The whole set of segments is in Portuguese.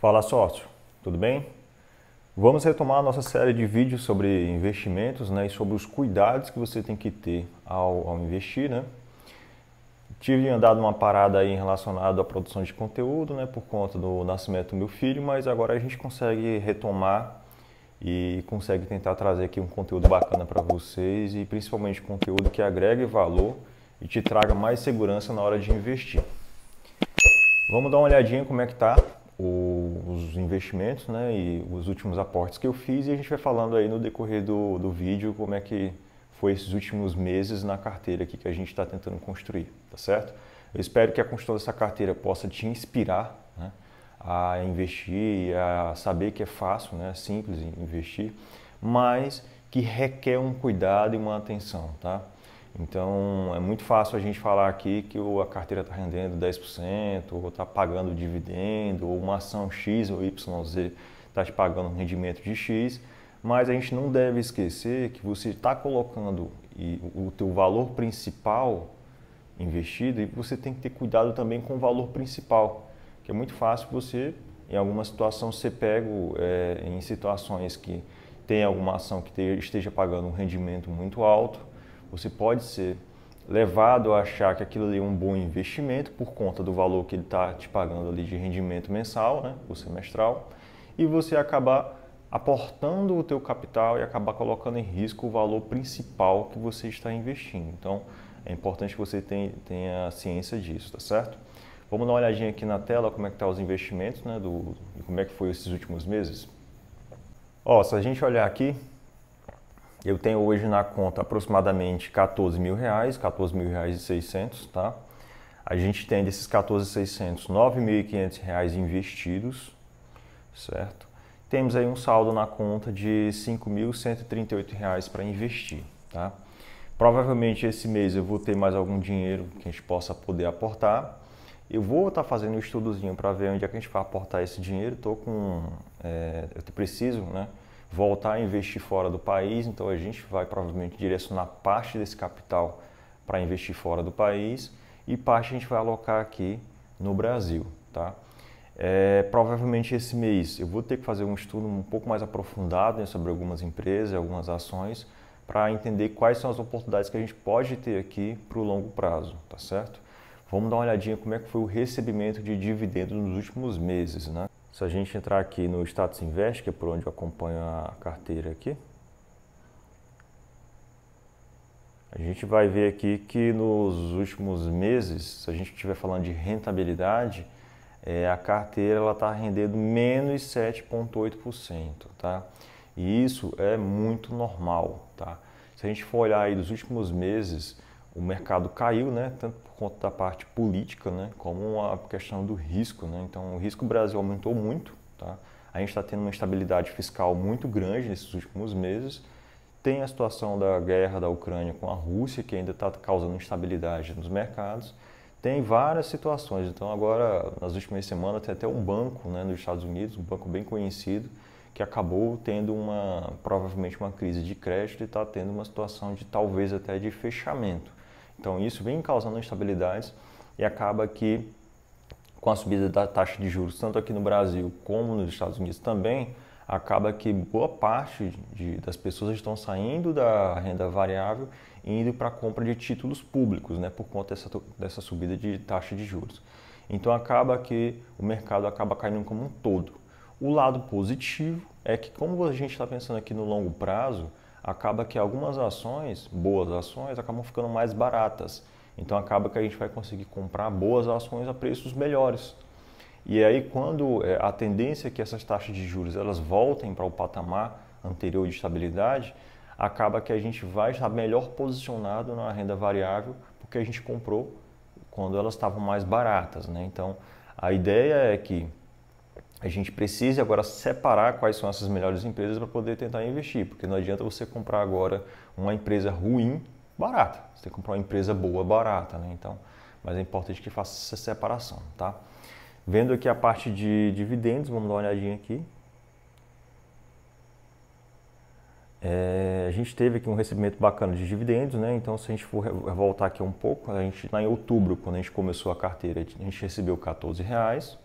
Fala sócio, tudo bem? Vamos retomar a nossa série de vídeos sobre investimentos né, e sobre os cuidados que você tem que ter ao, ao investir. Né? Tive andado uma parada aí relacionada à produção de conteúdo né, por conta do nascimento do meu filho, mas agora a gente consegue retomar e consegue tentar trazer aqui um conteúdo bacana para vocês e principalmente conteúdo que agregue valor e te traga mais segurança na hora de investir. Vamos dar uma olhadinha como é que tá o, os investimentos né, e os últimos aportes que eu fiz e a gente vai falando aí no decorrer do, do vídeo como é que foi esses últimos meses na carteira aqui que a gente está tentando construir, tá certo? Eu espero que a construção dessa carteira possa te inspirar né, a investir, a saber que é fácil, né, simples investir, mas que requer um cuidado e uma atenção, tá? Então, é muito fácil a gente falar aqui que a carteira está rendendo 10%, ou está pagando dividendo, ou uma ação X ou YZ está te pagando um rendimento de X, mas a gente não deve esquecer que você está colocando o teu valor principal investido e você tem que ter cuidado também com o valor principal, que é muito fácil você, em alguma situação, ser pego é, em situações que tem alguma ação que esteja pagando um rendimento muito alto você pode ser levado a achar que aquilo ali é um bom investimento por conta do valor que ele está te pagando ali de rendimento mensal, né, ou semestral, e você acabar aportando o teu capital e acabar colocando em risco o valor principal que você está investindo. Então, é importante que você tenha, ciência disso, tá certo? Vamos dar uma olhadinha aqui na tela como é que estão tá os investimentos, né, do, como é que foi esses últimos meses. Ó, se a gente olhar aqui, eu tenho hoje na conta aproximadamente 14 mil reais, 14 mil reais e 600, tá? A gente tem desses 14,600, 9.500 reais investidos, certo? Temos aí um saldo na conta de 5.138 reais para investir, tá? Provavelmente esse mês eu vou ter mais algum dinheiro que a gente possa poder aportar. Eu vou estar tá fazendo um estudozinho para ver onde é que a gente vai aportar esse dinheiro. Estou com, é, eu preciso, né? voltar a investir fora do país, então a gente vai provavelmente direcionar parte desse capital para investir fora do país e parte a gente vai alocar aqui no Brasil, tá? É, provavelmente esse mês eu vou ter que fazer um estudo um pouco mais aprofundado né, sobre algumas empresas, algumas ações, para entender quais são as oportunidades que a gente pode ter aqui para o longo prazo, tá certo? Vamos dar uma olhadinha como é que foi o recebimento de dividendos nos últimos meses, né? Se a gente entrar aqui no Status Invest, que é por onde eu acompanho a carteira aqui, a gente vai ver aqui que nos últimos meses, se a gente estiver falando de rentabilidade, é, a carteira está rendendo menos 7,8%. Tá? E isso é muito normal. Tá? Se a gente for olhar aí dos últimos meses, o mercado caiu, né, tanto por conta da parte política, né, como a questão do risco, né. Então, o risco Brasil aumentou muito, tá? A gente está tendo uma estabilidade fiscal muito grande nesses últimos meses. Tem a situação da guerra da Ucrânia com a Rússia, que ainda está causando instabilidade nos mercados. Tem várias situações. Então, agora, nas últimas semanas, tem até um banco né, nos Estados Unidos, um banco bem conhecido, que acabou tendo uma provavelmente uma crise de crédito e está tendo uma situação de talvez até de fechamento. Então isso vem causando instabilidades e acaba que com a subida da taxa de juros, tanto aqui no Brasil como nos Estados Unidos também, acaba que boa parte de, das pessoas estão saindo da renda variável e indo para a compra de títulos públicos, né, por conta dessa, dessa subida de taxa de juros. Então acaba que o mercado acaba caindo como um todo. O lado positivo é que como a gente está pensando aqui no longo prazo, acaba que algumas ações, boas ações, acabam ficando mais baratas. Então acaba que a gente vai conseguir comprar boas ações a preços melhores. E aí quando é, a tendência é que essas taxas de juros elas voltem para o patamar anterior de estabilidade, acaba que a gente vai estar melhor posicionado na renda variável porque a gente comprou quando elas estavam mais baratas, né? Então a ideia é que a gente precisa agora separar quais são essas melhores empresas para poder tentar investir, porque não adianta você comprar agora uma empresa ruim barata. Você tem que comprar uma empresa boa barata, né? Então, mas é importante que faça essa separação, tá? Vendo aqui a parte de dividendos, vamos dar uma olhadinha aqui. É, a gente teve aqui um recebimento bacana de dividendos, né? Então, se a gente for voltar aqui um pouco, a gente lá em outubro, quando a gente começou a carteira, a gente recebeu 14 reais.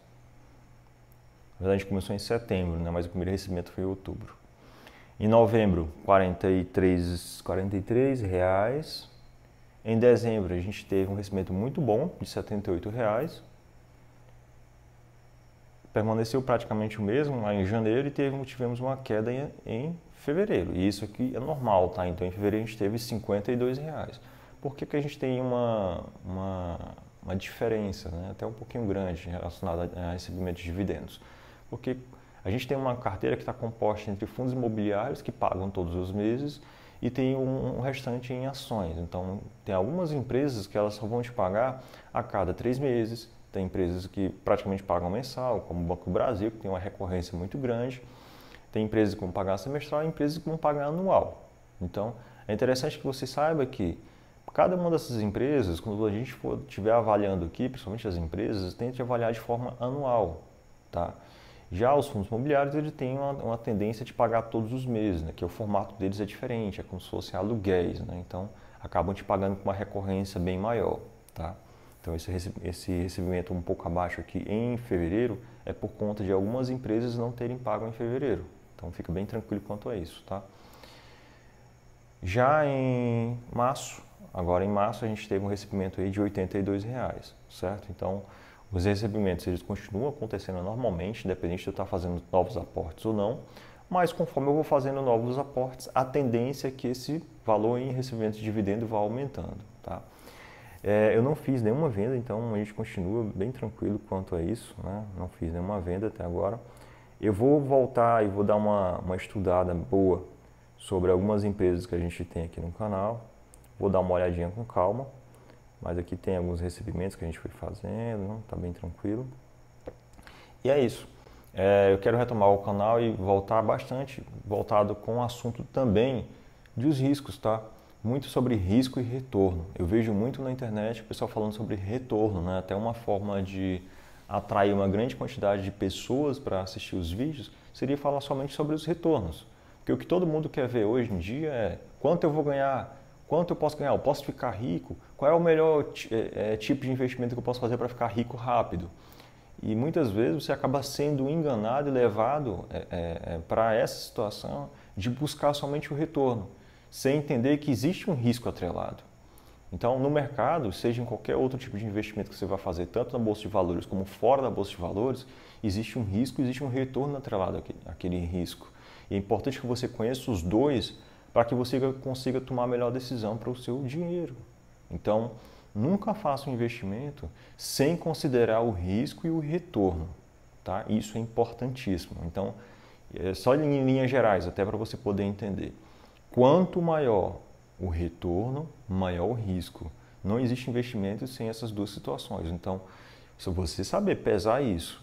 Na verdade, começou em setembro, né? mas o primeiro recebimento foi em outubro. Em novembro, 43, 43 reais. Em dezembro, a gente teve um recebimento muito bom, de 78 reais. Permaneceu praticamente o mesmo lá em janeiro e teve, tivemos uma queda em, em fevereiro. E isso aqui é normal, tá? Então, em fevereiro, a gente teve 52 reais. Por que, que a gente tem uma, uma, uma diferença, né? até um pouquinho grande relacionada a recebimento de dividendos? porque a gente tem uma carteira que está composta entre fundos imobiliários que pagam todos os meses e tem um, restante em ações. Então, tem algumas empresas que elas só vão te pagar a cada três meses, tem empresas que praticamente pagam mensal, como o Banco do Brasil, que tem uma recorrência muito grande, tem empresas que vão pagar semestral e empresas que vão pagar anual. Então, é interessante que você saiba que cada uma dessas empresas, quando a gente for estiver avaliando aqui, principalmente as empresas, tente avaliar de forma anual, tá? Já os fundos imobiliários ele tem uma, uma, tendência de pagar todos os meses, né? que é o formato deles é diferente, é como se fossem aluguéis, né? então acabam te pagando com uma recorrência bem maior. Tá? Então esse, esse recebimento um pouco abaixo aqui em fevereiro é por conta de algumas empresas não terem pago em fevereiro. Então fica bem tranquilo quanto a isso. Tá? Já em março, agora em março a gente teve um recebimento aí de R$ 82, reais, certo? Então os recebimentos eles continuam acontecendo normalmente, independente de eu estar fazendo novos aportes ou não, mas conforme eu vou fazendo novos aportes, a tendência é que esse valor em recebimento de dividendo vá aumentando. Tá? É, eu não fiz nenhuma venda, então a gente continua bem tranquilo quanto a isso, né? não fiz nenhuma venda até agora. Eu vou voltar e vou dar uma, uma estudada boa sobre algumas empresas que a gente tem aqui no canal, vou dar uma olhadinha com calma mas aqui tem alguns recebimentos que a gente foi fazendo, não? tá bem tranquilo. E é isso. É, eu quero retomar o canal e voltar bastante voltado com o assunto também dos riscos, tá? Muito sobre risco e retorno. Eu vejo muito na internet o pessoal falando sobre retorno, né? Até uma forma de atrair uma grande quantidade de pessoas para assistir os vídeos seria falar somente sobre os retornos. Porque o que todo mundo quer ver hoje em dia é quanto eu vou ganhar, Quanto eu posso ganhar? Eu posso ficar rico? Qual é o melhor é, tipo de investimento que eu posso fazer para ficar rico rápido? E muitas vezes você acaba sendo enganado e levado é, é, para essa situação de buscar somente o retorno, sem entender que existe um risco atrelado. Então, no mercado, seja em qualquer outro tipo de investimento que você vai fazer, tanto na bolsa de valores como fora da bolsa de valores, existe um risco, existe um retorno atrelado àquele, àquele risco. E é importante que você conheça os dois para que você consiga tomar a melhor decisão para o seu dinheiro. Então, nunca faça um investimento sem considerar o risco e o retorno, tá? Isso é importantíssimo. Então, é só em linhas gerais, até para você poder entender. Quanto maior o retorno, maior o risco. Não existe investimento sem essas duas situações. Então, se você saber pesar isso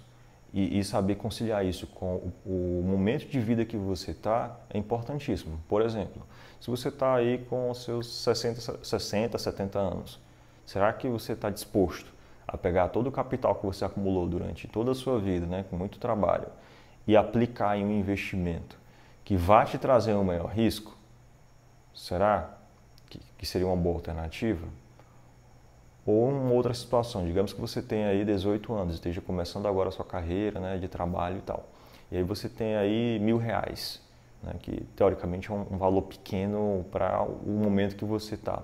e, e, saber conciliar isso com o, o momento de vida que você está é importantíssimo. Por exemplo, se você está aí com os seus 60, 60, 70 anos, será que você está disposto a pegar todo o capital que você acumulou durante toda a sua vida, né, com muito trabalho, e aplicar em um investimento que vai te trazer um maior risco? Será que, que seria uma boa alternativa? Ou uma outra situação, digamos que você tenha aí 18 anos, esteja começando agora a sua carreira né, de trabalho e tal. E aí você tem aí mil reais, né, que teoricamente é um, um valor pequeno para o momento que você está.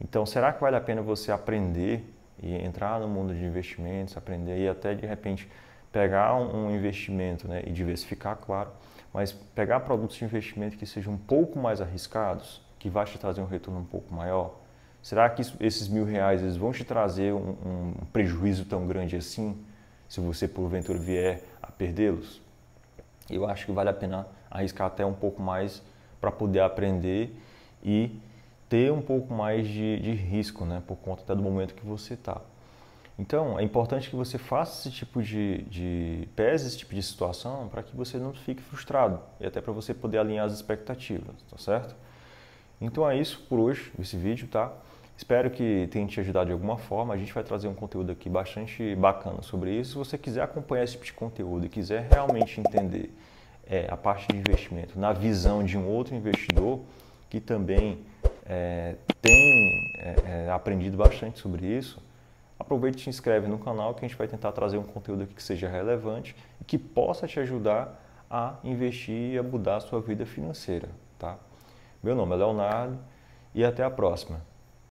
Então, será que vale a pena você aprender e entrar no mundo de investimentos, aprender e até de repente pegar um investimento né, e diversificar, claro, mas pegar produtos de investimento que sejam um pouco mais arriscados, que vai te trazer um retorno um pouco maior? Será que esses mil reais eles vão te trazer um, um prejuízo tão grande assim, se você porventura vier a perdê-los? Eu acho que vale a pena arriscar até um pouco mais para poder aprender e ter um pouco mais de, de risco, né, por conta até do momento que você está. Então, é importante que você faça esse tipo de, de pese esse tipo de situação para que você não fique frustrado e até para você poder alinhar as expectativas, tá certo? Então é isso por hoje, esse vídeo, tá? Espero que tenha te ajudado de alguma forma. A gente vai trazer um conteúdo aqui bastante bacana sobre isso. Se você quiser acompanhar esse tipo de conteúdo e quiser realmente entender é, a parte de investimento na visão de um outro investidor que também é, tem é, é aprendido bastante sobre isso, aproveita e se inscreve no canal que a gente vai tentar trazer um conteúdo aqui que seja relevante e que possa te ajudar a investir e a mudar a sua vida financeira, tá? Meu nome é Leonardo e até a próxima.